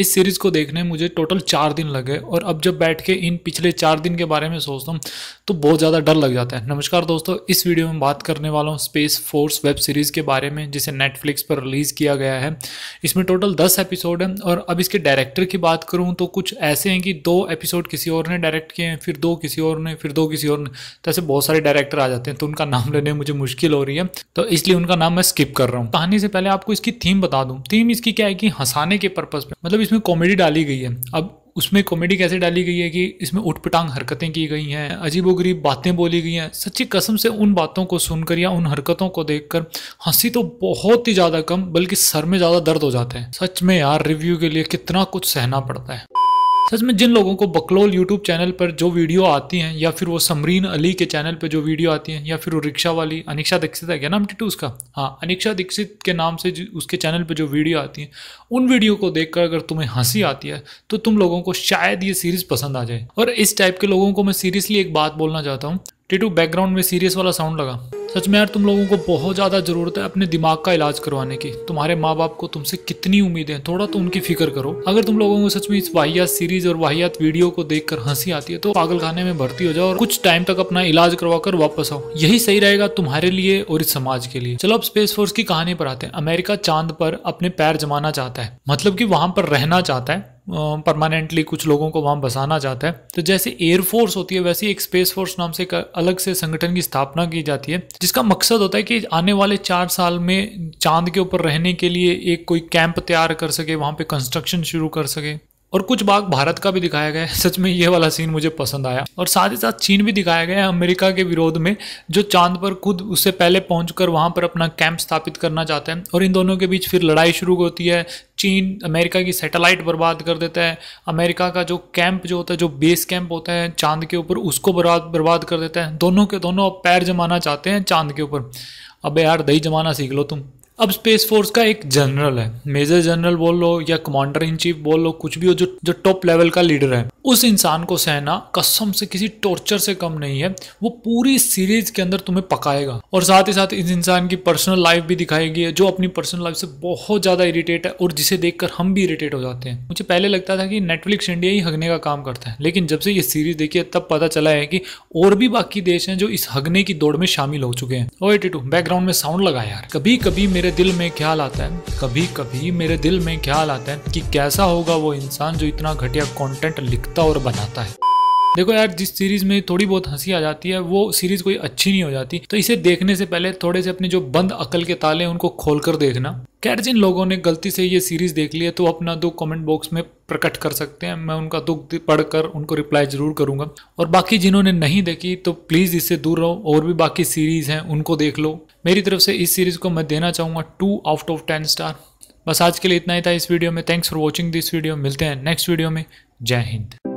इस सीरीज़ को देखने मुझे टोटल चार दिन लगे और अब जब बैठ के इन पिछले चार दिन के बारे में सोचता हूँ तो बहुत ज़्यादा डर लग जाता है नमस्कार दोस्तों इस वीडियो में बात करने वाला हूँ स्पेस फोर्स वेब सीरीज़ के बारे में जिसे नेटफ्लिक्स पर रिलीज़ किया गया है इसमें टोटल दस एपिसोड हैं और अब इसके डायरेक्टर की बात करूँ तो कुछ ऐसे हैं कि दो एपिसोड किसी और ने डायरेक्ट किए हैं फिर दो किसी और ने फिर दो किसी और ने तो ऐसे बहुत सारे डायरेक्टर आ जाते हैं तो उनका नाम लेने में मुझे मुश्किल हो रही है तो इसलिए उनका नाम मैं स्किप कर रहा हूँ कहानी से पहले आपको इसकी थीम बता दूँ थीम इसकी क्या है कि हंसाने के पर्पज़ पर मतलब इसमें कॉमेडी डाली गई है अब उसमें कॉमेडी कैसे डाली गई है कि इसमें उठपटांग हरकतें की गई हैं अजीबोगरीब बातें बोली गई हैं सच्ची कसम से उन बातों को सुनकर या उन हरकतों को देखकर हंसी तो बहुत ही ज़्यादा कम बल्कि सर में ज़्यादा दर्द हो जाते हैं सच में यार रिव्यू के लिए कितना कुछ सहना पड़ता है सच में जिन लोगों को बकलोल यूट्यूब चैनल पर जो वीडियो आती हैं या फिर वो समरीन अली के चैनल पर जो वीडियो आती हैं या फिर वो रिक्शा वाली अनिक्षा दीक्षित है क्या नाम टिटू उसका हाँ अनिक्षा दीक्षित के नाम से उसके चैनल पर जो वीडियो आती हैं उन वीडियो को देख अगर तुम्हें हंसी आती है तो तुम लोगों को शायद ये सीरीज़ पसंद आ जाए और इस टाइप के लोगों को मैं सीरियसली एक बात बोलना चाहता हूँ टीटू बैकग्राउंड में सीरियस वाला साउंड लगा सच में यार तुम लोगों को बहुत ज़्यादा ज़रूरत है अपने दिमाग का इलाज करवाने की तुम्हारे माँ बाप को तुमसे कितनी उम्मीद है थोड़ा तो उनकी फिक्र करो अगर तुम लोगों को सच में इस वाहियात सीरीज और वाहियात वीडियो को देखकर हंसी आती है तो पागल खाने में भर्ती हो जाओ और कुछ टाइम तक अपना इलाज करवा कर वापस आओ यही सही रहेगा तुम्हारे लिए और इस समाज के लिए चलो अब स्पेस फोर्स की कहानी पर आते हैं अमेरिका चांद पर अपने पैर जमाना चाहता है मतलब की वहां पर रहना चाहता है परमानेंटली कुछ लोगों को वहाँ बसाना चाहता है तो जैसे एयरफोर्स होती है वैसे एक स्पेस फोर्स नाम से अलग से संगठन की स्थापना की जाती है जिसका मकसद होता है कि आने वाले चार साल में चांद के ऊपर रहने के लिए एक कोई कैंप तैयार कर सके वहाँ पे कंस्ट्रक्शन शुरू कर सके और कुछ भाग भारत का भी दिखाया गया है सच में ये वाला सीन मुझे पसंद आया और साथ ही साथ चीन भी दिखाया गया है अमेरिका के विरोध में जो चांद पर खुद उससे पहले पहुंचकर वहां पर अपना कैंप स्थापित करना चाहते हैं और इन दोनों के बीच फिर लड़ाई शुरू होती है चीन अमेरिका की सैटेलाइट बर्बाद कर देता है अमेरिका का जो कैंप जो होता है जो बेस कैंप होता है चांद के ऊपर उसको बर्बाद बर्बाद कर देता है दोनों के दोनों पैर जमाना चाहते हैं चांद के ऊपर अब यार दही जमाना सीख लो तुम अब स्पेस फोर्स का एक जनरल है मेजर जनरल बोल लो या कमांडर इन चीफ बोल लो कुछ भी हो जो जो टॉप लेवल का लीडर है उस इंसान को सहना कसम से किसी टॉर्चर से कम नहीं है वो पूरी सीरीज के अंदर तुम्हें पकाएगा और साथ ही साथ इस इंसान की पर्सनल लाइफ भी दिखाएगी जो अपनी पर्सनल लाइफ से बहुत ज़्यादा इरिटेट है और जिसे देखकर हम भी इरिटेट हो जाते हैं मुझे पहले लगता था कि नेटफ्लिक्स इंडिया ही हगने का काम करता है लेकिन जब से ये सीरीज देखी है तब पता चला है कि और भी बाकी देश हैं जो इस हगने की दौड़ में शामिल हो चुके हैं बैकग्राउंड में साउंड लगा यार कभी कभी मेरे मेरे दिल में ख्याल आता है कभी कभी मेरे दिल में ख्याल आता है कि कैसा होगा वो इंसान जो इतना घटिया कंटेंट लिखता और बनाता है देखो यार जिस सीरीज़ में थोड़ी बहुत हंसी आ जाती है वो सीरीज़ कोई अच्छी नहीं हो जाती तो इसे देखने से पहले थोड़े से अपने जो बंद अकल के ताले उनको खोल कर देखना खैर जिन लोगों ने गलती से ये सीरीज़ देख ली है तो अपना दो कमेंट बॉक्स में प्रकट कर सकते हैं मैं उनका दुख पढ़कर उनको रिप्लाई ज़रूर करूंगा और बाकी जिन्होंने नहीं देखी तो प्लीज़ इससे दूर रहो और भी बाकी सीरीज़ हैं उनको देख लो मेरी तरफ से इस सीरीज़ को मैं देना चाहूँगा two out of ten star बस आज के लिए इतना ही था इस वीडियो में thanks for watching this video मिलते हैं नेक्स्ट वीडियो में जय हिंद